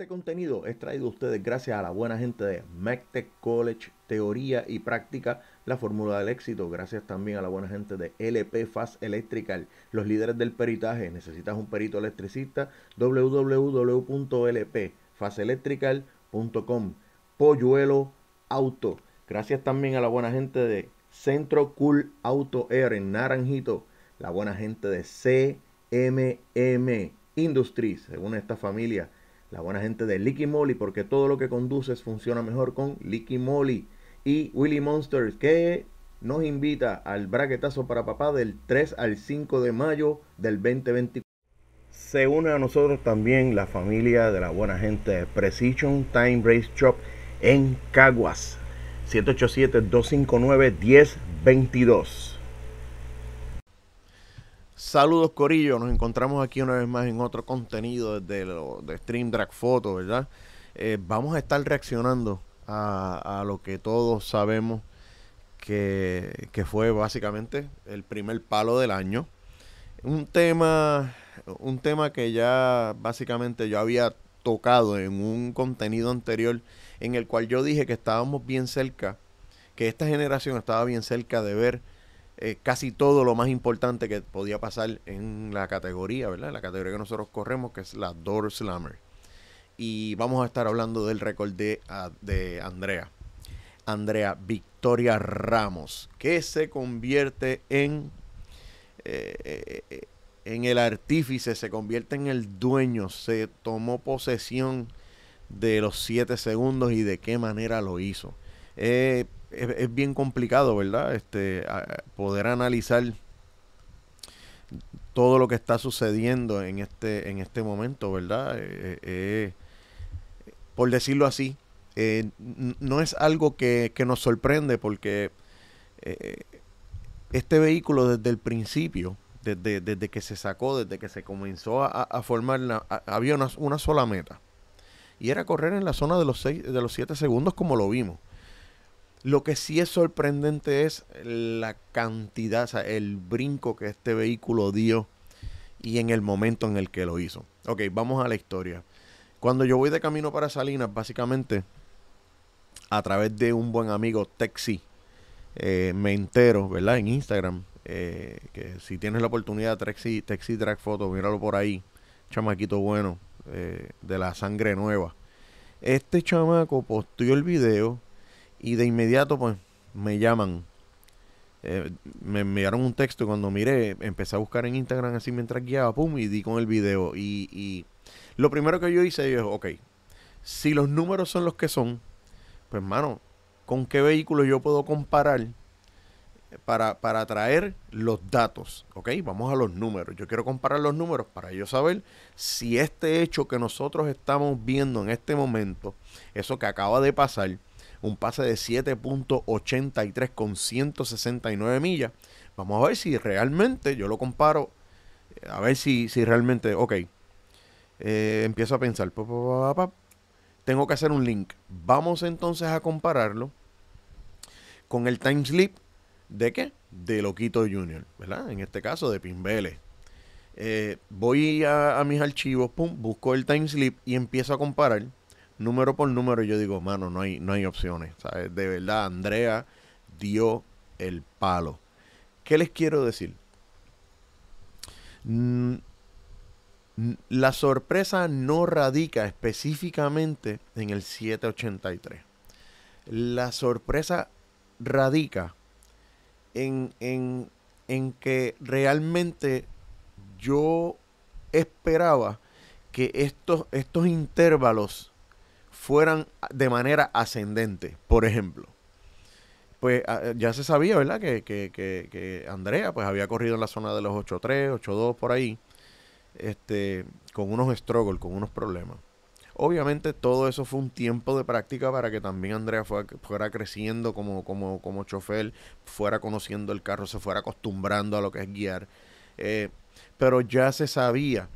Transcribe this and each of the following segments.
Este contenido es traído a ustedes gracias a la buena gente de MacTech College, Teoría y Práctica, la fórmula del éxito. Gracias también a la buena gente de LP Faz Electrical, los líderes del peritaje. Necesitas un perito electricista, www.lpfaselectrical.com. Polluelo Auto. Gracias también a la buena gente de Centro Cool Auto Air en Naranjito. La buena gente de CMM Industries, según esta familia la buena gente de Licky Moly, porque todo lo que conduces funciona mejor con Licky Moly. Y Willy Monsters, que nos invita al braquetazo para papá del 3 al 5 de mayo del 2024. Se une a nosotros también la familia de la buena gente de Precision Time Race Shop en Caguas. 787-259-1022. Saludos Corillo, nos encontramos aquí una vez más en otro contenido de, Stream Drag Photo, ¿verdad? Eh, vamos a estar reaccionando a, lo que todos sabemos que, que, fue básicamente el primer palo del año. Un tema, un tema que ya básicamente yo había tocado en un contenido anterior en el cual yo dije que estábamos bien cerca, que esta generación estaba bien cerca de ver eh, casi todo lo más importante que podía pasar en la categoría, ¿verdad? La categoría que nosotros corremos, que es la Door Slammer. Y vamos a estar hablando del récord de, ah, de Andrea. Andrea Victoria Ramos, que se convierte en, eh, eh, en el artífice, se convierte en el dueño, se tomó posesión de los 7 segundos y de qué manera lo hizo. Eh, es, bien complicado, ¿verdad? Este, poder analizar todo lo que está sucediendo en este, en este momento, ¿verdad? Eh, eh, eh, por decirlo así, no es algo que, nos sorprende porque este vehículo desde el principio, desde, que se sacó, desde que se comenzó a, formar, había una, una, sola meta. Y era correr en la zona de los, seis, de los 7 segundos como lo vimos. Lo que sí es sorprendente es la cantidad, o sea, el brinco que este vehículo dio y en el momento en el que lo hizo. Ok, vamos a la historia. Cuando yo voy de camino para Salinas, básicamente, a través de un buen amigo, Texi, eh, me entero, ¿verdad? En Instagram, eh, que si tienes la oportunidad, Texi, Texi Track Photo, míralo por ahí, chamaquito bueno, eh, de la sangre nueva. Este chamaco posteó el video y de inmediato, pues, me llaman. Eh, me enviaron un texto y cuando miré, empecé a buscar en Instagram así mientras guiaba, pum, y di con el video. Y, y lo primero que yo hice es, ok, si los números son los que son, pues, hermano, ¿con qué vehículo yo puedo comparar para, para traer los datos? Ok, vamos a los números. Yo quiero comparar los números para yo saber si este hecho que nosotros estamos viendo en este momento, eso que acaba de pasar, un pase de 7.83 con 169 millas. Vamos a ver si realmente, yo lo comparo, eh, a ver si, realmente, ok, eh, empiezo a pensar, tengo que hacer un link. Vamos entonces a compararlo con el time slip de qué? De Loquito Junior, ¿verdad? En este caso de Pimbele. Eh, voy a, mis archivos, busco el time slip y empiezo a comparar número por número, yo digo, mano, no hay, no hay opciones. De verdad, Andrea dio el palo. ¿Qué les quiero decir? Mm, la sorpresa no radica específicamente en el 783. La sorpresa radica en, que realmente yo esperaba que estos, estos intervalos fueran de manera ascendente, por ejemplo. Pues ah, eh, ya se sabía, ¿verdad? Que, Andrea pues había corrido en la zona de los 8.3, 8.2 por ahí, este, con unos struggles, con unos problemas. Obviamente todo eso fue un tiempo de práctica para que también Andrea fuera, creciendo como, como, como chofer, fuera conociendo el carro, se fuera acostumbrando a lo que es guiar. Eh, pero ya se sabía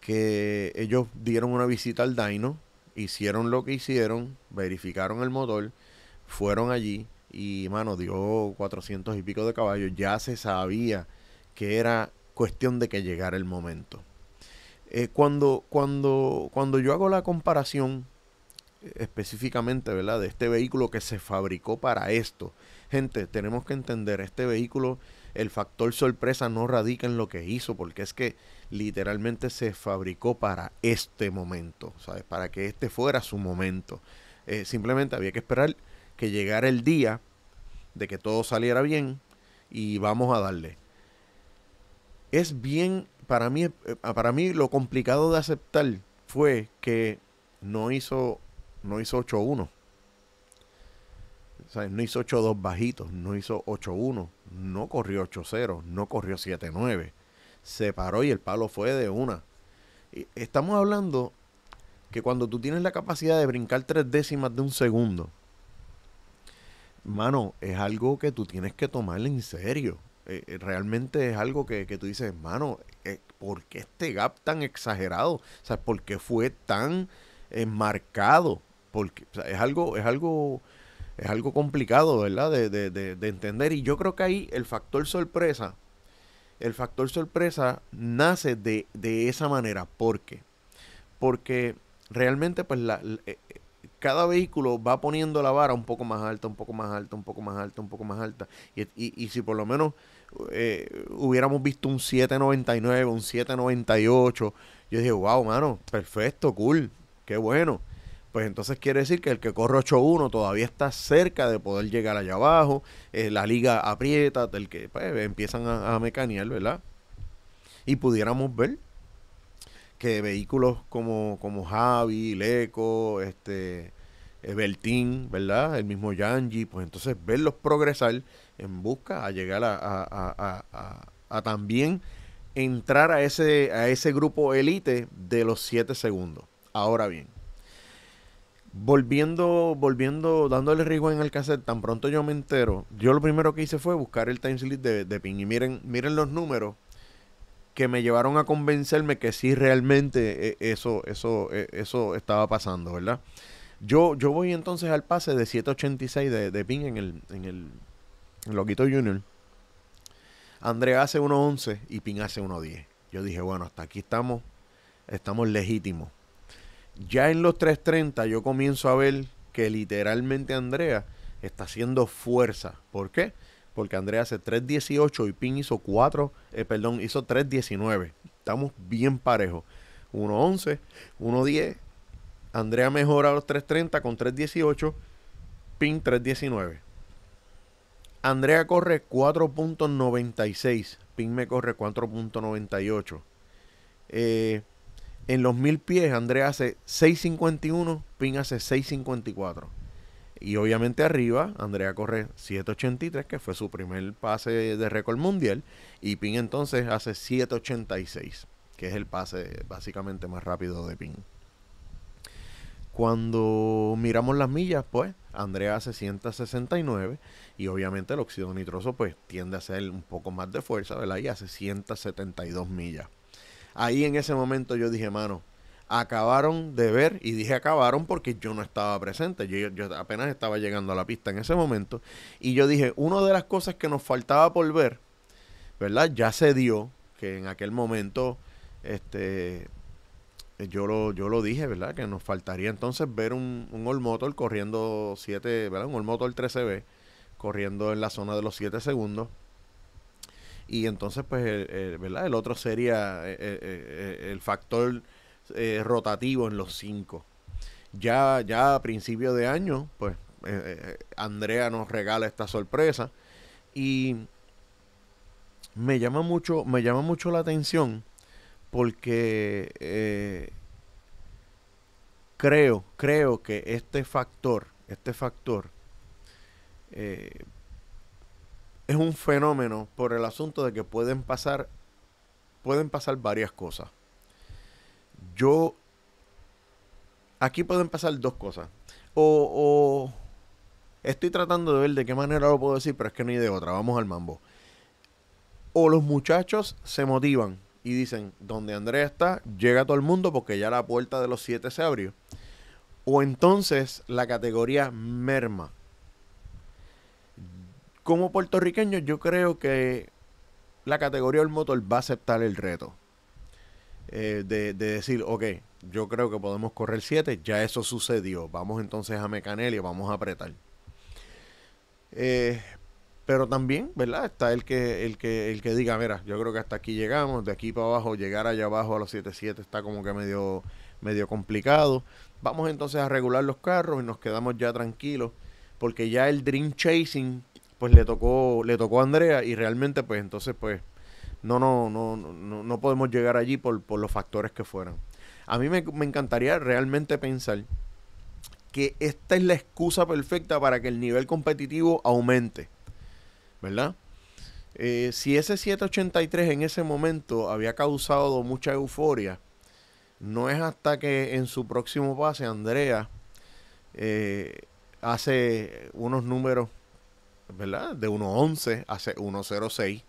que ellos dieron una visita al Dino hicieron lo que hicieron, verificaron el motor, fueron allí y, mano, dio 400 y pico de caballos. Ya se sabía que era cuestión de que llegara el momento. Eh, cuando, cuando, cuando yo hago la comparación eh, específicamente, ¿verdad? De este vehículo que se fabricó para esto. Gente, tenemos que entender, este vehículo, el factor sorpresa no radica en lo que hizo, porque es que literalmente se fabricó para este momento, ¿sabes? Para que este fuera su momento. Eh, simplemente había que esperar que llegara el día de que todo saliera bien y vamos a darle. Es bien, para mí, eh, para mí lo complicado de aceptar fue que no hizo, no hizo 8-1. no hizo 8-2 bajitos, no hizo 8-1, no corrió 8-0, no corrió 7-9 se paró y el palo fue de una. estamos hablando que cuando tú tienes la capacidad de brincar tres décimas de un segundo, mano, es algo que tú tienes que tomar en serio. Eh, eh, realmente es algo que, tú dices, mano, eh, ¿por qué este gap tan exagerado? ¿por qué fue tan enmarcado? marcado? Porque es algo, es algo, es algo complicado, ¿verdad? de, de, de entender. Y yo creo que ahí el factor sorpresa el factor sorpresa nace de, de esa manera. ¿Por qué? Porque realmente, pues, eh, cada vehículo va poniendo la vara un poco más alta, un poco más alta, un poco más alta, un poco más alta. Y, y, si por lo menos eh, hubiéramos visto un 799, un 798, yo dije, wow, mano, perfecto, cool, qué bueno pues entonces quiere decir que el que corre 8-1 todavía está cerca de poder llegar allá abajo, eh, la liga aprieta, del que pues, empiezan a, mecanear, ¿verdad? Y pudiéramos ver que vehículos como, como Javi, Leco, este, eh, Bertín, ¿verdad? El mismo Yanji, pues entonces verlos progresar en busca a llegar a, también entrar a ese, a ese grupo élite de los 7 segundos. Ahora bien, Volviendo, volviendo, dándole en el cassette, tan pronto yo me entero, yo lo primero que hice fue buscar el time de, de Pin. Y miren, miren los números que me llevaron a convencerme que sí realmente eh, eso, eso, eh, eso estaba pasando, ¿verdad? Yo, yo voy entonces al pase de 786 de, de Pin en el, en Loquito Junior. Andrea hace 1.11 y Pin hace 1.10. Yo dije, bueno, hasta aquí estamos, estamos legítimos. Ya en los 3.30 yo comienzo a ver que literalmente Andrea está haciendo fuerza. ¿Por qué? Porque Andrea hace 3.18 y Pin hizo 4, eh, perdón, hizo 3.19. Estamos bien parejos. 1.11, 1.10. Andrea mejora los 3.30 con 3.18, Pin 3.19. Andrea corre 4.96, Pin me corre 4.98. Eh, en los mil pies, Andrea hace 6.51, Pin hace 6.54. Y obviamente arriba, Andrea corre 7.83, que fue su primer pase de récord mundial. Y Pin entonces hace 7.86, que es el pase básicamente más rápido de Pin. Cuando miramos las millas, pues, Andrea hace 169 y obviamente el óxido nitroso pues tiende a ser un poco más de fuerza, ¿verdad? Y hace 172 millas ahí en ese momento yo dije, mano, acabaron de ver, y dije acabaron porque yo no estaba presente, yo, apenas estaba llegando a la pista en ese momento, y yo dije, una de las cosas que nos faltaba por ver, ¿verdad? Ya se dio, que en aquel momento, este, yo lo, yo lo dije, ¿verdad? Que nos faltaría entonces ver un, un All Motor corriendo 7, ¿verdad? Un All Motor 13B corriendo en la zona de los 7 segundos y entonces pues ¿verdad? el otro sería eh, eh, eh, el, factor rotativo en los cinco. Ya, ya a principio de año, pues Andrea nos regala esta sorpresa y me llama mucho, me llama mucho la atención porque creo, creo que este factor, este factor, es un fenómeno por el asunto de que pueden pasar, pueden pasar varias cosas. Yo, aquí pueden pasar dos cosas. O, o estoy tratando de ver de qué manera lo puedo decir, pero es que no hay de otra. Vamos al mambo. O los muchachos se motivan y dicen, donde Andrea está, llega todo el mundo porque ya la puerta de los siete se abrió. O entonces la categoría merma como puertorriqueño, yo creo que la categoría del motor va a aceptar el reto. Eh, de, decir, ok, yo creo que podemos correr 7, ya eso sucedió. Vamos entonces a Mecanelio, vamos a apretar. Eh, pero también, ¿verdad? Está el que, el que, el que diga, mira, yo creo que hasta aquí llegamos, de aquí para abajo, llegar allá abajo a los 7.7 está como que medio, medio complicado. Vamos entonces a regular los carros y nos quedamos ya tranquilos, porque ya el Dream Chasing pues le tocó, le tocó a Andrea y realmente pues entonces pues no, no, no, no, no podemos llegar allí por, los factores que fueran. A mí me, encantaría realmente pensar que esta es la excusa perfecta para que el nivel competitivo aumente, ¿verdad? Eh, si ese 783 en ese momento había causado mucha euforia, no es hasta que en su próximo pase Andrea eh, hace unos números de 1.11 a 1.06.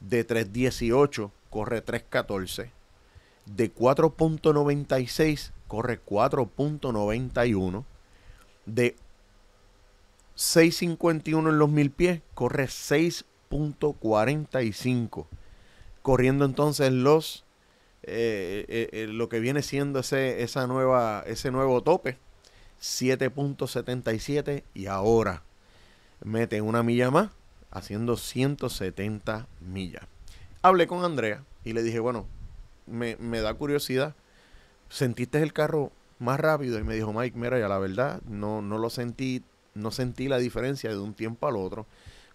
De 3.18 corre 3.14. De 4.96 corre 4.91. De 6.51 en los mil pies corre 6.45. Corriendo entonces los eh, eh, eh, lo que viene siendo ese, esa nueva, ese nuevo tope, 7.77 y ahora mete una milla más, haciendo 170 millas. Hablé con Andrea y le dije, bueno, me, me da curiosidad, ¿sentiste el carro más rápido? Y me dijo, Mike, mira, ya la verdad, no, no lo sentí, no sentí la diferencia de un tiempo al otro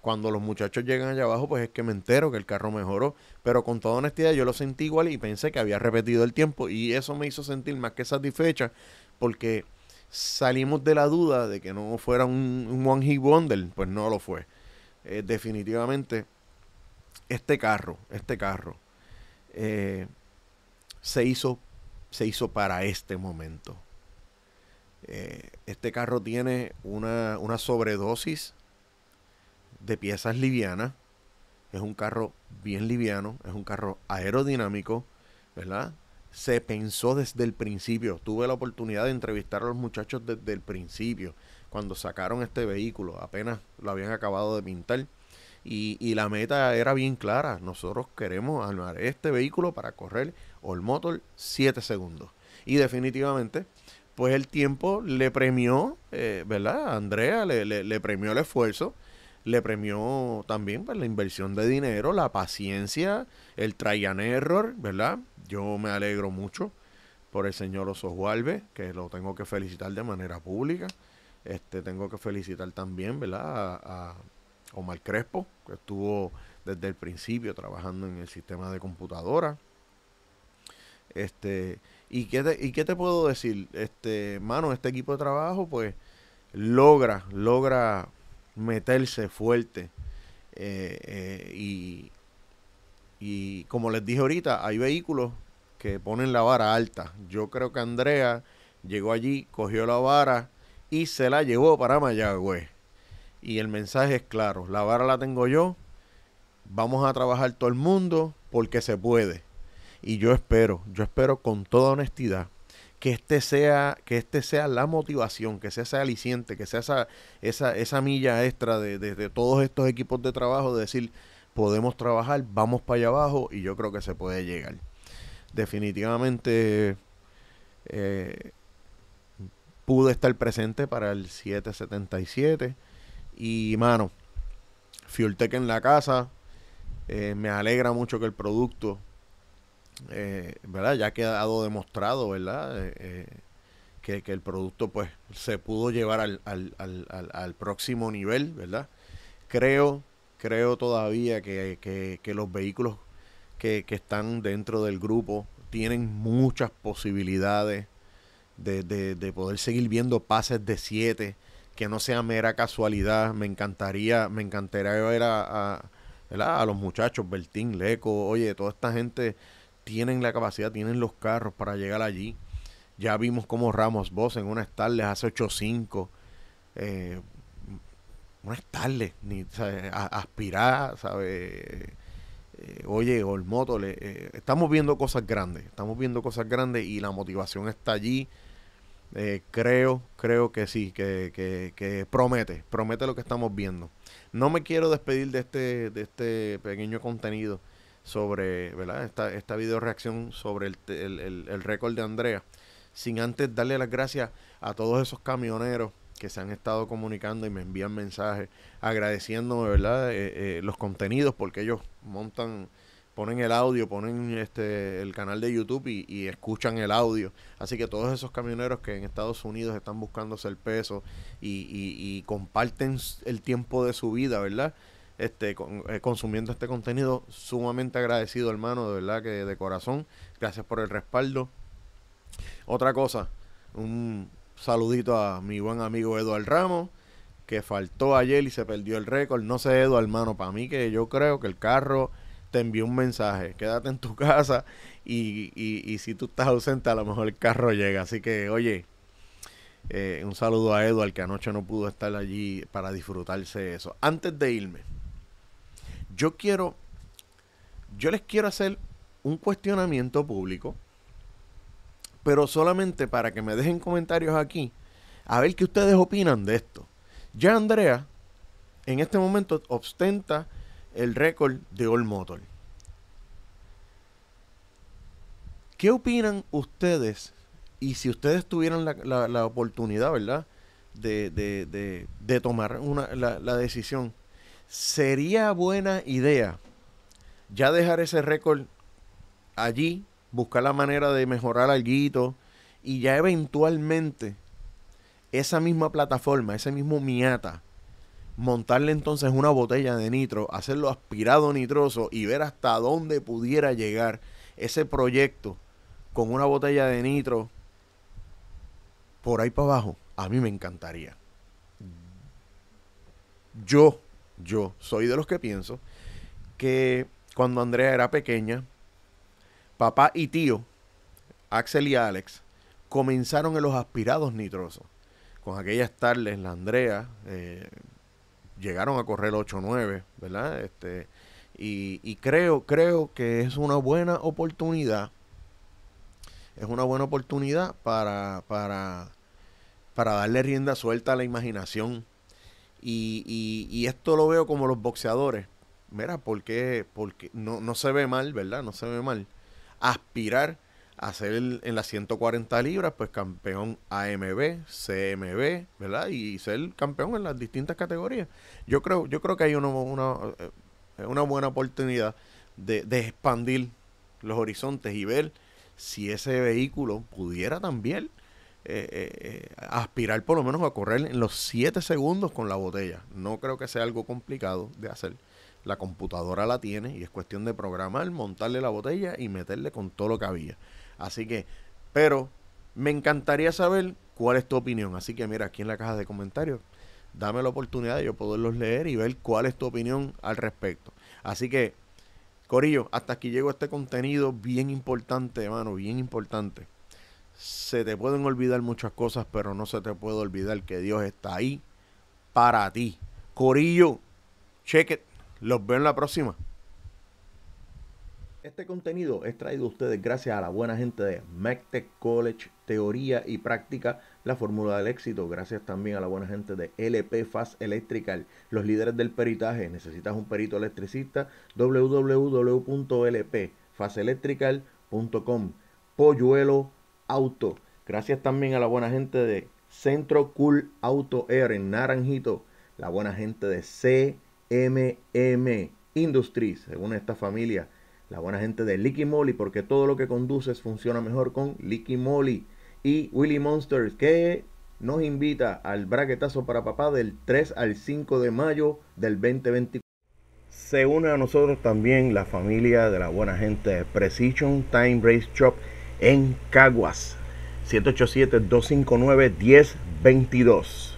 cuando los muchachos llegan allá abajo, pues es que me entero que el carro mejoró. Pero con toda honestidad, yo lo sentí igual y pensé que había repetido el tiempo. Y eso me hizo sentir más que satisfecha porque salimos de la duda de que no fuera un, One Heat Wonder, pues no lo fue. Eh, definitivamente, este carro, este carro, eh, se, hizo, se hizo para este momento. Eh, este carro tiene una, una sobredosis de piezas livianas. Es un carro bien liviano, es un carro aerodinámico, ¿verdad? se pensó desde el principio. Tuve la oportunidad de entrevistar a los muchachos desde el principio, cuando sacaron este vehículo, apenas lo habían acabado de pintar. Y, la meta era bien clara, nosotros queremos armar este vehículo para correr el motor 7 segundos. Y definitivamente, pues el tiempo le premió, eh, ¿verdad? Andrea le premió el esfuerzo le premió también pues, la inversión de dinero, la paciencia, el try and error, ¿verdad? Yo me alegro mucho por el señor Oso que lo tengo que felicitar de manera pública. Este, tengo que felicitar también, ¿verdad? A, Omar Crespo, que estuvo desde el principio trabajando en el sistema de computadora. Este, ¿y qué te, y qué te puedo decir? Este, mano, este equipo de trabajo, pues, logra, logra meterse fuerte. Eh, eh, y, como les dije ahorita, hay vehículos que ponen la vara alta. Yo creo que Andrea llegó allí, cogió la vara y se la llevó para Mayagüez. Y el mensaje es claro, la vara la tengo yo, vamos a trabajar todo el mundo porque se puede. Y yo espero, yo espero con toda honestidad que este sea, que este sea la motivación, que sea ese aliciente, que sea esa, esa, milla extra de, todos estos equipos de trabajo, de decir, podemos trabajar, vamos para allá abajo y yo creo que se puede llegar. Definitivamente eh, pude estar presente para el 777 y mano, FuelTech en la casa, eh, me alegra mucho que el producto eh, ¿verdad? Ya ha quedado demostrado, ¿verdad? Eh, eh, que, el producto pues se pudo llevar al, próximo nivel, ¿verdad? Creo, creo todavía que, que, que los vehículos que, están dentro del grupo tienen muchas posibilidades de, poder seguir viendo pases de 7, que no sea mera casualidad. Me encantaría, me encantaría ver a, a, a los muchachos, Bertín, Leco, oye, toda esta gente tienen la capacidad, tienen los carros para llegar allí. Ya vimos cómo Ramos Vos en una Starles hace 8-5. Eh, Una ni aspirar, ¿sabes? Eh, oye, le, eh, estamos viendo cosas grandes, estamos viendo cosas grandes y la motivación está allí. Eh, creo, creo que sí, que, que, promete, promete lo que estamos viendo. No me quiero despedir de este, de este pequeño contenido sobre ¿verdad? Esta, esta video reacción sobre el, el, el, récord de Andrea, sin antes darle las gracias a todos esos camioneros que se han estado comunicando y me envían mensajes agradeciéndome ¿verdad? Eh, eh, los contenidos porque ellos montan ponen el audio, ponen este el canal de YouTube y, escuchan el audio. Así que todos esos camioneros que en Estados Unidos están buscándose el peso y, y comparten el tiempo de su vida, ¿verdad? este, eh, consumiendo este contenido. Sumamente agradecido, hermano, de verdad que de corazón. Gracias por el respaldo. Otra cosa, un saludito a mi buen amigo Eduardo Ramos, que faltó ayer y se perdió el récord. No sé, Eduardo hermano, para mí que yo creo que el carro te envió un mensaje, quédate en tu casa y, si tú estás ausente a lo mejor el carro llega. Así que, oye, eh, un saludo a Eduard que anoche no pudo estar allí para disfrutarse eso. Antes de irme, yo quiero, yo les quiero hacer un cuestionamiento público, pero solamente para que me dejen comentarios aquí, a ver qué ustedes opinan de esto. Ya Andrea, en este momento, ostenta el récord de All Motor. ¿Qué opinan ustedes? Y si ustedes tuvieran la, oportunidad, ¿verdad? De, tomar una, la decisión sería buena idea ya dejar ese récord allí, buscar la manera de mejorar algo y ya eventualmente esa misma plataforma, ese mismo Miata, montarle entonces una botella de nitro, hacerlo aspirado nitroso y ver hasta dónde pudiera llegar ese proyecto con una botella de nitro por ahí para abajo, a mí me encantaría. Yo yo soy de los que pienso que cuando Andrea era pequeña, papá y tío, Axel y Alex, comenzaron en los aspirados nitrosos. Con aquellas tardes, la Andrea eh, llegaron a correr 8-9, ¿verdad? Este, y, y creo, creo que es una buena oportunidad. Es una buena oportunidad para, para, para darle rienda suelta a la imaginación y, y, esto lo veo como los boxeadores. Mira, porque, porque no, no se ve mal, ¿verdad? No se ve mal. Aspirar a ser en las 140 libras, pues campeón AMB, CMB, ¿verdad? Y, ser campeón en las distintas categorías. Yo creo, yo creo que hay uno, una, eh, una buena oportunidad de, de expandir los horizontes y ver si ese vehículo pudiera también eh, eh, eh, aspirar por lo menos a correr en los 7 segundos con la botella. No creo que sea algo complicado de hacer. La computadora la tiene y es cuestión de programar, montarle la botella y meterle con todo lo que había. Así que, pero me encantaría saber cuál es tu opinión. Así que mira, aquí en la caja de comentarios, dame la oportunidad de yo poderlos leer y ver cuál es tu opinión al respecto. Así que, Corillo, hasta aquí llego este contenido bien importante, hermano, bien importante se te pueden olvidar muchas cosas, pero no se te puede olvidar que Dios está ahí para ti. Corillo, check it. Los veo en la próxima. Este contenido es traído a ustedes gracias a la buena gente de MacTech College, Teoría y Práctica, la fórmula del éxito. Gracias también a la buena gente de LP Fast Electrical, los líderes del peritaje. Necesitas un perito electricista, www.lpfaseelectrical.com Polluelo Gracias también a la buena gente de Centro Cool Auto Air en Naranjito. La buena gente de CMM Industries, según esta familia. La buena gente de Licky Moly, porque todo lo que conduces funciona mejor con Licky Moly. Y Willy Monsters, que nos invita al braquetazo para papá del 3 al 5 de mayo del 2024. Se une a nosotros también la familia de la buena gente de Precision Time Race Shop en Caguas. 787-259-1022.